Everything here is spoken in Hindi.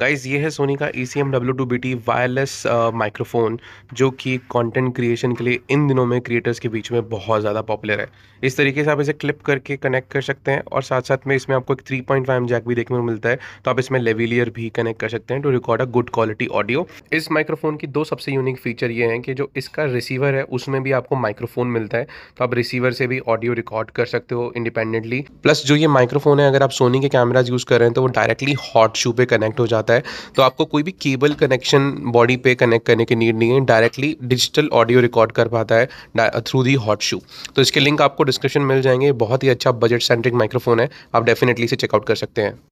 गाइज ये है सोनी का E C M W two B T wireless microphone जो कि कंटेंट क्रिएशन के लिए इन दिनों में क्रिएटर्स के बीच में बहुत ज़्यादा पॉपुलर है इस तरीके से आप इसे क्लिप करके कनेक्ट कर सकते हैं और साथ साथ में इसमें आपको एक थ्री पॉइंट फाइव जैक भी देखने को मिलता है तो आप इसमें लेविलियर भी कनेक्ट कर सकते हैं to record a good quality audio इस माइक्रोफोन की दो सबसे यूनिक फीचर ये हैं कि जो इसका रिसीवर है उसमें भी आपको माइक्रोफोन मिलता है तो आप रिसीवर से भी ऑडियो रिकॉर्ड कर सकते हो इंडिपेंडेंटली प्लस जो ये माइक्रोफोन है अगर आप सोनी के कैमराज यूज़ कर रहे हैं तो वो डायरेक्टली हॉट शू पे कनेक्ट हो जाता है आता है तो आपको कोई भी केबल कनेक्शन बॉडी पे कनेक्ट करने की नीड नहीं है डायरेक्टली डिजिटल ऑडियो रिकॉर्ड कर पाता है थ्रू दी हॉट शू तो इसके लिंक आपको डिस्क्रिप्शन मिल जाएंगे बहुत ही अच्छा बजट सेंट्रिक माइक्रोफोन है आप डेफिनेटली इसे चेकआउट कर सकते हैं